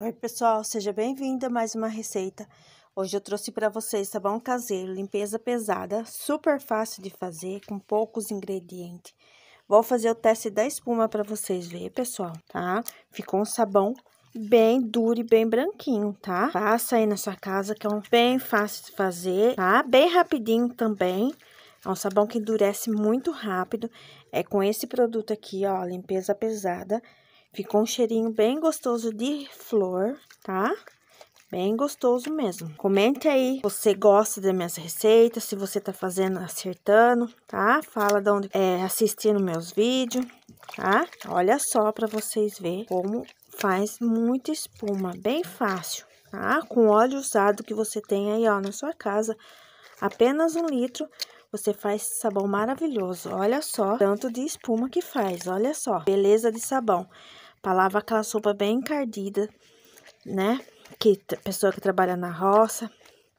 Oi pessoal, seja bem-vindo a mais uma receita. Hoje eu trouxe para vocês sabão tá caseiro, limpeza pesada, super fácil de fazer, com poucos ingredientes. Vou fazer o teste da espuma para vocês verem, pessoal, tá? Ficou um sabão bem duro e bem branquinho, tá? Faça aí na sua casa, que é um bem fácil de fazer, tá? Bem rapidinho também. É um sabão que endurece muito rápido. É com esse produto aqui, ó, limpeza pesada. Ficou um cheirinho bem gostoso de flor, tá? Bem gostoso mesmo. Comente aí se você gosta das minhas receitas, se você tá fazendo, acertando, tá? Fala de onde é assistindo meus vídeos, tá? Olha só para vocês verem como faz muita espuma, bem fácil, tá? Com óleo usado que você tem aí, ó, na sua casa, apenas um litro, você faz sabão maravilhoso. Olha só, tanto de espuma que faz, olha só. Beleza de sabão. Pra lavar aquela sopa bem encardida, né? Que pessoa que trabalha na roça,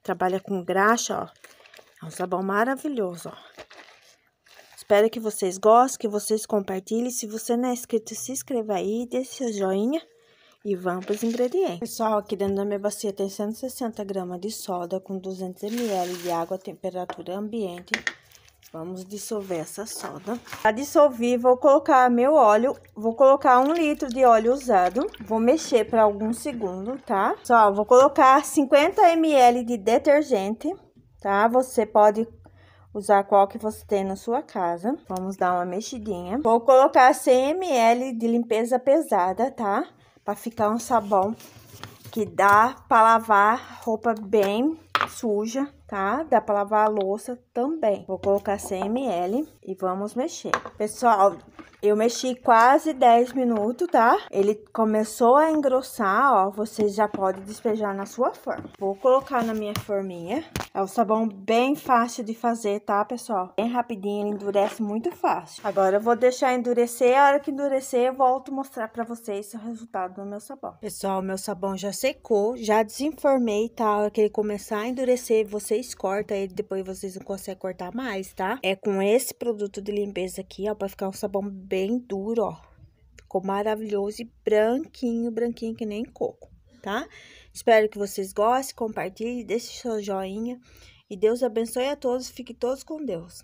trabalha com graxa, ó. É um sabão maravilhoso, ó. Espero que vocês gostem, que vocês compartilhem. Se você não é inscrito, se inscreva aí, dê seu joinha. E vamos para os ingredientes. Pessoal, aqui dentro da minha bacia tem 160 gramas de soda com 200 ml de água à temperatura ambiente. Vamos dissolver essa soda. Para dissolver, vou colocar meu óleo. Vou colocar um litro de óleo usado. Vou mexer para alguns segundos, tá? Só vou colocar 50 ml de detergente, tá? Você pode usar qual que você tem na sua casa. Vamos dar uma mexidinha. Vou colocar 100 ml de limpeza pesada, tá? para ficar um sabão que dá para lavar roupa bem suja, tá? Dá para lavar a louça também. Vou colocar 100 ml e vamos mexer. Pessoal, eu mexi quase 10 minutos, tá? Ele começou a engrossar, ó. Você já pode despejar na sua forma. Vou colocar na minha forminha. É um sabão bem fácil de fazer, tá, pessoal? Bem rapidinho, ele endurece muito fácil. Agora eu vou deixar endurecer. A hora que endurecer, eu volto mostrar pra vocês o resultado do meu sabão. Pessoal, meu sabão já secou. Já desenformei, tá? A hora que ele começar a endurecer, vocês cortam ele. Depois vocês não conseguem cortar mais, tá? É com esse produto de limpeza aqui, ó. Pra ficar um sabão bem duro, ó. Ficou maravilhoso e branquinho, branquinho que nem coco, tá? Espero que vocês gostem, compartilhem, deixe seu joinha. E Deus abençoe a todos, fiquem todos com Deus.